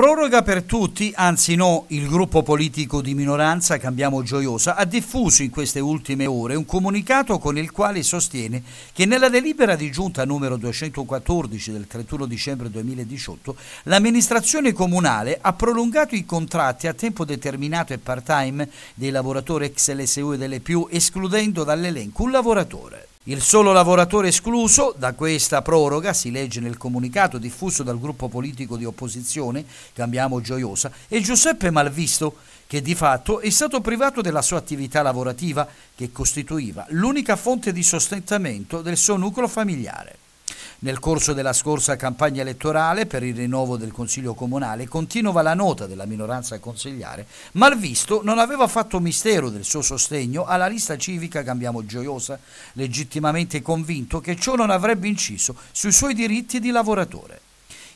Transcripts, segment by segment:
Proroga per tutti, anzi no, il gruppo politico di minoranza Cambiamo Gioiosa ha diffuso in queste ultime ore un comunicato con il quale sostiene che nella delibera di giunta numero 214 del 31 dicembre 2018 l'amministrazione comunale ha prolungato i contratti a tempo determinato e part-time dei lavoratori ex LSU e delle più escludendo dall'elenco un lavoratore. Il solo lavoratore escluso da questa proroga, si legge nel comunicato diffuso dal gruppo politico di opposizione Cambiamo Gioiosa, è Giuseppe Malvisto, che di fatto è stato privato della sua attività lavorativa, che costituiva l'unica fonte di sostentamento del suo nucleo familiare. Nel corso della scorsa campagna elettorale per il rinnovo del Consiglio Comunale continua la nota della minoranza consigliare, Malvisto non aveva fatto mistero del suo sostegno alla lista civica Cambiamo Gioiosa, legittimamente convinto che ciò non avrebbe inciso sui suoi diritti di lavoratore.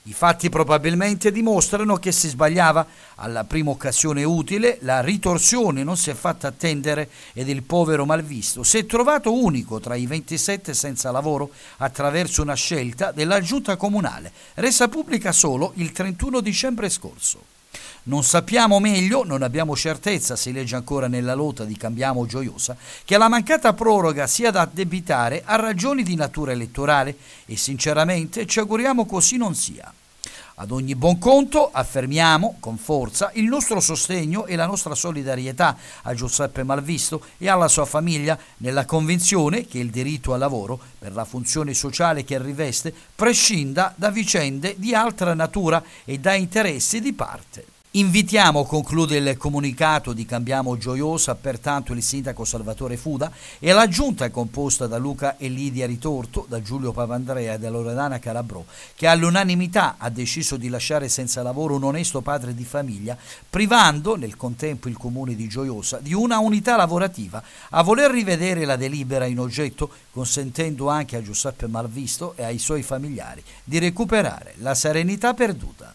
I fatti probabilmente dimostrano che si sbagliava. Alla prima occasione utile la ritorsione non si è fatta attendere ed il povero malvisto si è trovato unico tra i 27 senza lavoro attraverso una scelta della giunta comunale, resa pubblica solo il 31 dicembre scorso. Non sappiamo meglio, non abbiamo certezza, si legge ancora nella lotta di Cambiamo Gioiosa, che la mancata proroga sia da addebitare a ragioni di natura elettorale e sinceramente ci auguriamo così non sia. Ad ogni buon conto affermiamo con forza il nostro sostegno e la nostra solidarietà a Giuseppe Malvisto e alla sua famiglia nella convinzione che il diritto al lavoro, per la funzione sociale che riveste, prescinda da vicende di altra natura e da interessi di parte. Invitiamo, conclude il comunicato di Cambiamo Gioiosa, pertanto il sindaco Salvatore Fuda e la giunta composta da Luca e Lidia Ritorto, da Giulio Pavandrea e da Loredana Calabrò, che all'unanimità ha deciso di lasciare senza lavoro un onesto padre di famiglia, privando nel contempo il comune di Gioiosa di una unità lavorativa, a voler rivedere la delibera in oggetto, consentendo anche a Giuseppe Malvisto e ai suoi familiari di recuperare la serenità perduta.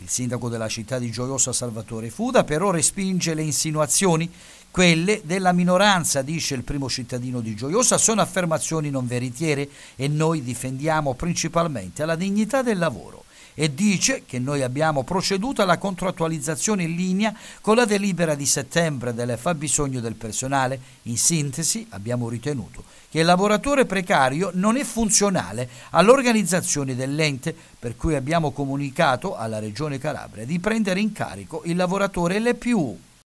Il sindaco della città di Gioiosa Salvatore Fuda però respinge le insinuazioni. Quelle della minoranza, dice il primo cittadino di Gioiosa, sono affermazioni non veritiere e noi difendiamo principalmente la dignità del lavoro e dice che noi abbiamo proceduto alla contrattualizzazione in linea con la delibera di settembre del fabbisogno del personale. In sintesi abbiamo ritenuto che il lavoratore precario non è funzionale all'organizzazione dell'ente, per cui abbiamo comunicato alla Regione Calabria di prendere in carico il lavoratore LPU.